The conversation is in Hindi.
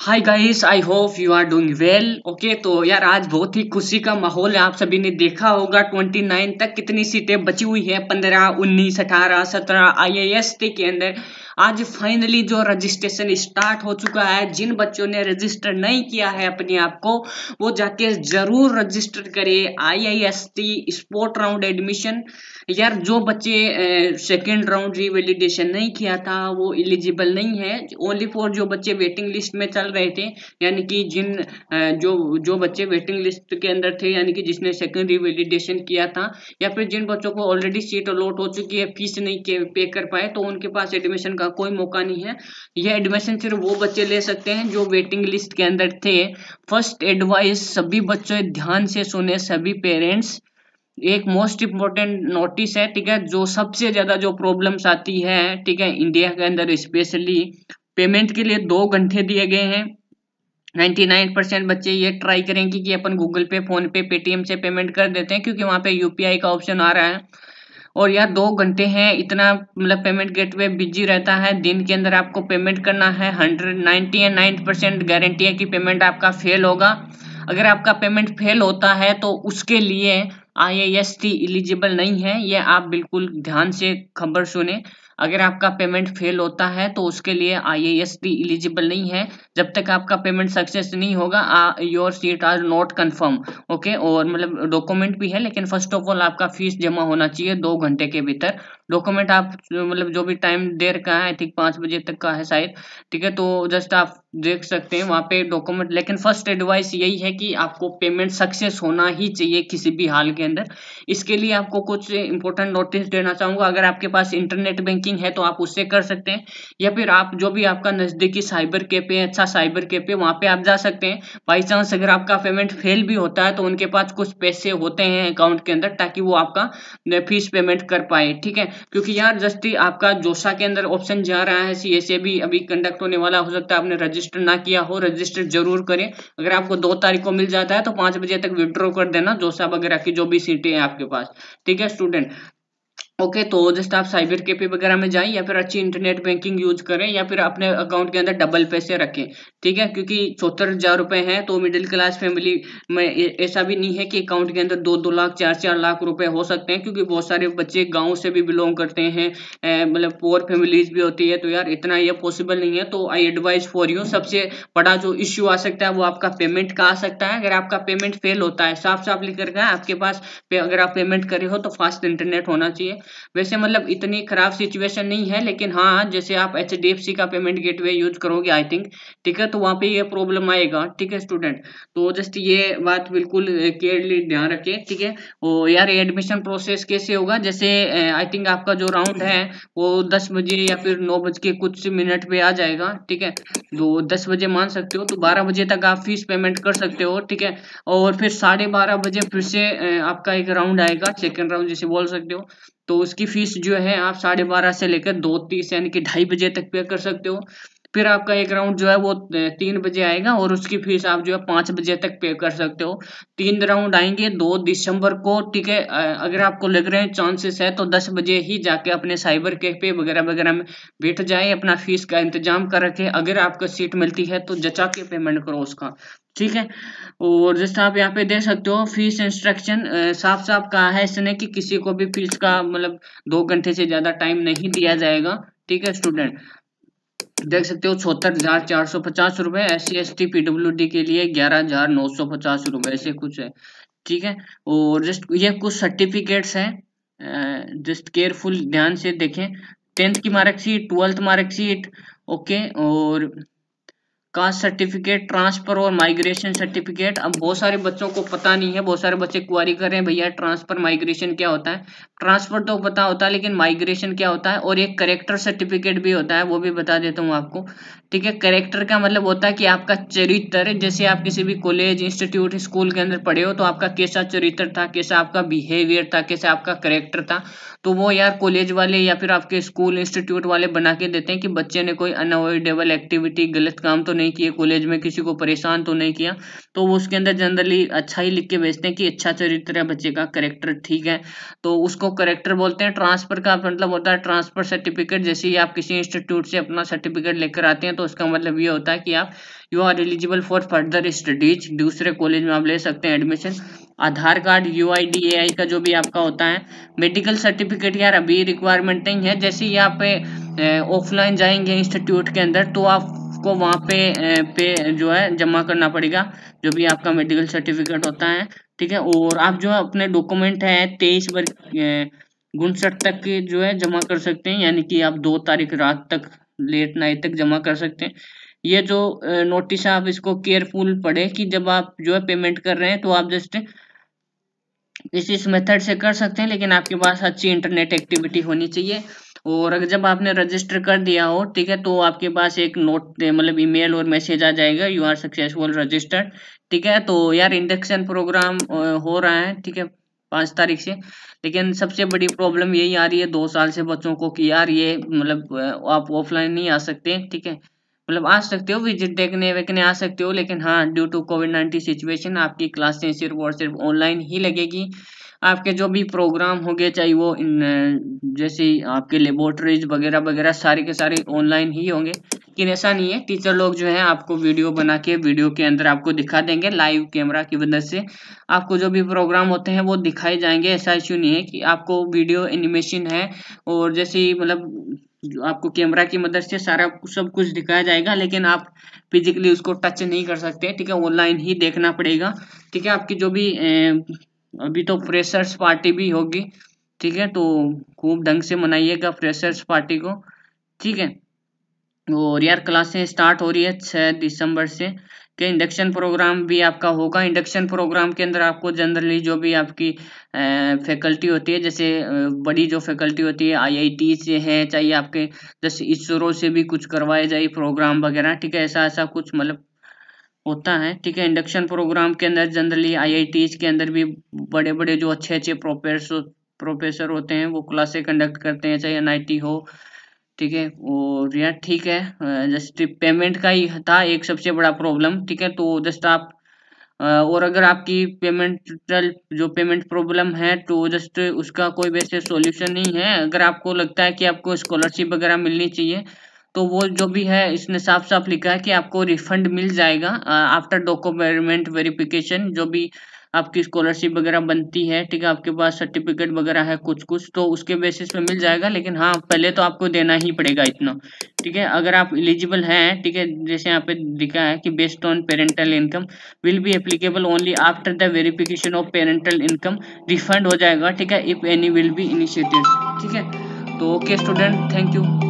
hi guys I hope you are doing well okay तो यार आज बहुत ही खुशी का माहौल है आप सभी ने देखा होगा 29 तक कितनी सीटें बची हुई है 15, 19, 18, 17 आईएएस के अंदर आज फाइनली जो रजिस्ट्रेशन स्टार्ट हो चुका है जिन बच्चों ने रजिस्टर नहीं किया है अपने आप को वो जाके जरूर रजिस्टर करें I I S T spot round admission यार जो बच्चे सेकेंड राउंड रिवेलिडेशन नहीं किया था वो एलिजिबल नहीं है ओनली फॉर जो बच्चे वेटिंग लिस्ट में चल निकल रहे थे यानी कि जिन जो जो बच्चे वेटिंग लिस्ट के अंदर थे यानी कि जिसने सेकेंड रिवेलिडेशन किया था या फिर जिन बच्चों को ऑलरेडी सीट अलॉट हो चुकी है फीस नहीं पे कर पाए तो उनके पास एडमिशन का कोई मौका नहीं है यह एडमिशन सिर्फ वो बच्चे ले सकते हैं जो वेटिंग लिस्ट के अंदर थे फर्स्ट एडवाइस सभी बच्चों ध्यान से सुने सभी पेरेंट्स एक मोस्ट इम्पॉर्टेंट नोटिस है ठीक है जो सबसे ज़्यादा जो प्रॉब्लम्स आती है ठीक है इंडिया के अंदर स्पेशली पेमेंट के लिए दो घंटे दिए गए हैं 99 परसेंट बच्चे ये ट्राई करेंगे कि अपन Google Pay PhonePe Paytm से पेमेंट कर देते हैं क्योंकि वहाँ पे यूपीआई का ऑप्शन आ रहा है और यह दो घंटे हैं इतना मतलब पेमेंट गेटवे बिजी रहता है दिन के अंदर आपको पेमेंट करना है hundred ninety and nine percent guarantee है कि पेमेंट आपका फेल होगा अगर आपका पेमेंट फेल होता है तो उसके लिए आई एलिजिबल नहीं है ये आप बिल्कुल ध्यान से खबर सुने अगर आपका पेमेंट फेल होता है तो उसके लिए आई एलिजिबल नहीं है जब तक आपका पेमेंट सक्सेस नहीं होगा your seat are not confirm okay और मतलब डॉक्यूमेंट भी है लेकिन फर्स्ट ऑफ ऑल आपका फीस जमा होना चाहिए दो घंटे के भीतर डॉक्यूमेंट आप मतलब जो भी टाइम देर का है ठीक पाँच बजे तक का है शायद ठीक है तो जस्ट आप देख सकते हैं वहाँ पे डॉक्यूमेंट लेकिन फर्स्ट एडवाइस यही है कि आपको पेमेंट सक्सेस होना ही चाहिए किसी भी हाल के अंदर इसके लिए आपको कुछ इंपॉर्टेंट नोटिस देना चाहूँगा अगर आपके पास इंटरनेट बैंकिंग है तो आप उससे कर सकते हैं या फिर आप जो भी आपका नज़दीकी साइबर कैफे है अच्छा साइबर कैफे वहाँ पर आप जा सकते हैं बाई चांस अगर आपका पेमेंट फेल भी होता है तो उनके पास कुछ पैसे होते हैं अकाउंट के अंदर ताकि वो आपका फीस पेमेंट कर पाए ठीक है क्योंकि यार जस्टी आपका जोशा के अंदर ऑप्शन जा रहा है सी एस भी अभी कंडक्ट होने वाला हो सकता है आपने रजिस्टर ना किया हो रजिस्टर जरूर करें अगर आपको दो तारीख को मिल जाता है तो पांच बजे तक विड्रॉ कर देना जोशा वगैरह की जो भी सीटें हैं आपके पास ठीक है स्टूडेंट ओके तो जस्ट आप साइबर कैफे वगैरह में जाएं या फिर अच्छी इंटरनेट बैंकिंग यूज करें या फिर अपने अकाउंट के अंदर डबल पैसे रखें ठीक है क्योंकि चौहत्तर हजार रुपए हैं तो मिडिल क्लास फैमिली में ऐसा भी नहीं है कि अकाउंट के अंदर दो दो लाख चार चार लाख रुपए हो सकते हैं क्योंकि बहुत सारे बच्चे गाँव से भी बिलोंग करते हैं मतलब पुअर फैमिलीज भी होती है तो यार इतना यह पॉसिबल नहीं है तो आई एडवाइज़ फॉर यू सबसे बड़ा जो इश्यू आ सकता है वो आपका पेमेंट का आ सकता है अगर आपका पेमेंट फेल होता है साफ साफ लिख कर आपके पास अगर आप पेमेंट करे हो तो फास्ट इंटरनेट होना चाहिए वैसे मतलब इतनी खराब सिचुएशन नहीं है लेकिन हाँ जैसे आप एच का पेमेंट गेटवे यूज करोगे आई थिंक ठीक है तो वहाँ पे ये प्रॉब्लम आएगा ठीक है स्टूडेंट तो जस्ट ये बात बिल्कुल केयरली ध्यान रखें ठीक है और यार एडमिशन प्रोसेस कैसे होगा जैसे आई थिंक आपका जो राउंड है वो दस बजे या फिर नौ बज के कुछ मिनट पे आ जाएगा ठीक है तो दस बजे मान सकते हो तो बारह बजे तक आप फीस पेमेंट कर सकते हो ठीक है और फिर साढ़े बारह बजे फिर से आपका एक राउंड आएगा सेकेंड राउंड जैसे बोल सकते हो तो उसकी फीस जो है आप साढ़े बारह से लेकर दो तीस यानी कि ढाई बजे तक पे कर सकते हो फिर आपका एक राउंड जो है वो तीन बजे आएगा और उसकी फीस आप जो है पाँच बजे तक पे कर सकते हो तीन राउंड आएंगे दो दिसंबर को ठीक है अगर आपको लग रहे हैं चांसेस है तो दस बजे ही जाके अपने साइबर कैफे वगैरह वगैरह में बैठ जाए अपना फीस का इंतजाम कर रखे अगर आपको सीट मिलती है तो जचा के पेमेंट करो उसका ठीक है और जैसे आप यहाँ पे देख सकते हो फीस इंस्ट्रक्शन साफ साफ कहा है इसने कि किसी को भी फीस का मतलब दो घंटे से ज़्यादा टाइम नहीं दिया जाएगा ठीक है स्टूडेंट देख सकते हो चौहत्तर हजार चार सौ पचास रुपए S C S T PW D के लिए ग्यारह हजार नौ सौ पचास रुपए ऐसे कुछ है ठीक है और जस्ट ये कुछ सर्टिफिकेट्स हैं जस्ट केयरफुल ध्यान से देखें टेंथ की मार्कशीट ट्वेल्थ मार्कशीट ओके और कास्ट सर्टिफिकेट ट्रांसफर और माइग्रेशन सर्टिफिकेट अब बहुत सारे बच्चों को पता नहीं है बहुत सारे बच्चे क्वारी कर रहे हैं भैया ट्रांसफर माइग्रेशन क्या होता है ट्रांसफर तो पता होता है लेकिन माइग्रेशन क्या होता है और एक करेक्टर सर्टिफिकेट भी होता है वो भी बता देता हूँ आपको ठीक है करेक्टर का मतलब होता है कि आपका चरित्र जैसे आप किसी भी कॉलेज इंस्टीट्यूट स्कूल के अंदर पढ़े हो तो आपका कैसा चरित्र था कैसा आपका बिहेवियर था कैसा आपका करेक्टर था तो वो यार कॉलेज वाले या फिर आपके स्कूल इंस्टीट्यूट वाले बना के देते हैं कि बच्चे ने कोई अनअवॉइडेबल एक्टिविटी गलत काम तो नहीं नहीं किए कॉलेज में किसी को परेशान तो नहीं किया तो वो उसके अंदर जनरली अच्छा ही लिख के भेजते हैं कि अच्छा चरित्र है बच्चे का करेक्टर ठीक है तो उसको करेक्टर बोलते हैं ट्रांसफर का मतलब होता है ट्रांसफर सर्टिफिकेट जैसे ही आप किसी इंस्टीट्यूट से अपना सर्टिफिकेट लेकर आते हैं तो उसका मतलब ये होता है कि आप you are eligible for further studies दूसरे कॉलेज में आप ले सकते हैं admission Aadhaar card U I का जो भी आपका होता है मेडिकल सर्टिफिकेट यार अभी रिक्वायरमेंट नहीं है जैसे ही आप ऑफलाइन जाएंगे इंस्टीट्यूट के अंदर तो आपको वहाँ पे पे जो है जमा करना पड़ेगा जो भी आपका मेडिकल सर्टिफिकेट होता है ठीक है और आप जो है अपने डॉक्यूमेंट है तेईस वर्ग उनसठ तक जो है जमा कर सकते हैं यानी कि आप दो तारीख रात तक लेट नाइट तक जमा कर सकते हैं ये जो नोटिस है आप इसको केयरफुल पढ़े कि जब आप जो है पेमेंट कर रहे हैं तो आप जस्ट इस इस मेथड से कर सकते हैं लेकिन आपके पास अच्छी इंटरनेट एक्टिविटी होनी चाहिए और जब आपने रजिस्टर कर दिया हो ठीक है तो आपके पास एक नोट मतलब ईमेल और मैसेज आ जाएगा यू आर सक्सेसफुल रजिस्टर्ड ठीक है तो यार इंडक्शन प्रोग्राम हो रहा है ठीक है पाँच तारीख से लेकिन सबसे बड़ी प्रॉब्लम यही आ रही है दो साल से बच्चों को कि यार ये मतलब आप ऑफलाइन नहीं आ सकते ठीक है मतलब आ सकते हो विजिट देखने वेखने आ सकते हो लेकिन हाँ due to COVID nineteen situation आपकी क्लासें सिर्फ और सिर्फ ऑनलाइन ही लगेगी आपके जो भी प्रोग्राम होंगे चाहे वो इन जैसे आपके लेबोरेटरीज वगैरह वगैरह सारे के सारे ऑनलाइन ही होंगे लेकिन ऐसा नहीं है टीचर लोग जो है आपको वीडियो बना के वीडियो के अंदर आपको दिखा देंगे लाइव कैमरा की मदद से आपको जो भी प्रोग्राम होते हैं वो दिखाए जाएंगे ऐसा इश्यू नहीं है कि आपको वीडियो एनिमेशन है और जैसे मतलब आपको कैमरा की मदद से सारा सब कुछ दिखाया जाएगा लेकिन आप फिजिकली उसको टच नहीं कर सकते ठीक है ऑनलाइन ही देखना पड़ेगा ठीक है आपकी जो भी अभी तो फ्रेशर्स पार्टी भी होगी ठीक है तो खूब ढंग से मनाइएगा फ्रेशर्स पार्टी को ठीक है और यार क्लासें स्टार्ट हो रही है छः दिसंबर से के इंडक्शन प्रोग्राम भी आपका होगा इंडक्शन प्रोग्राम के अंदर आपको जनरली जो भी आपकी फैकल्टी होती है जैसे बड़ी जो फैकल्टी होती है आईआईटी से है चाहे आपके जैसे इसरो से भी कुछ करवाए जाए प्रोग्राम वगैरह ठीक है ऐसा ऐसा कुछ मतलब होता है ठीक है इंडक्शन प्रोग्राम के अंदर जनरली आई के अंदर भी बड़े बड़े जो अच्छे अच्छे प्रोफेसर प्रोफेसर होते हैं वो क्लासे कंडक्ट करते हैं चाहे एन हो ठीक है और यार ठीक है जस्ट पेमेंट का ही था एक सबसे बड़ा प्रॉब्लम ठीक है तो जस्ट आप और अगर आपकी पेमेंटल जो पेमेंट प्रॉब्लम है तो जस्ट उसका कोई वैसे सॉल्यूशन नहीं है अगर आपको लगता है कि आपको स्कॉलरशिप वगैरह मिलनी चाहिए तो वो जो भी है इसने साफ साफ लिखा है कि आपको रिफंड मिल जाएगा आफ्टर डॉक्यूमेंट वेरिफिकेशन जो भी आपकी स्कॉलरशिप वगैरह बनती है ठीक है आपके पास सर्टिफिकेट वगैरह है कुछ कुछ तो उसके बेसिस पे मिल जाएगा लेकिन हाँ पहले तो आपको देना ही पड़ेगा इतना ठीक है अगर आप इलिजिबल हैं ठीक है जैसे यहाँ पे दिखा है कि based on parental income will be applicable only after the verification of parental income refund हो जाएगा ठीक है if any will be initiative ठीक है तो ओके स्टूडेंट थैंक यू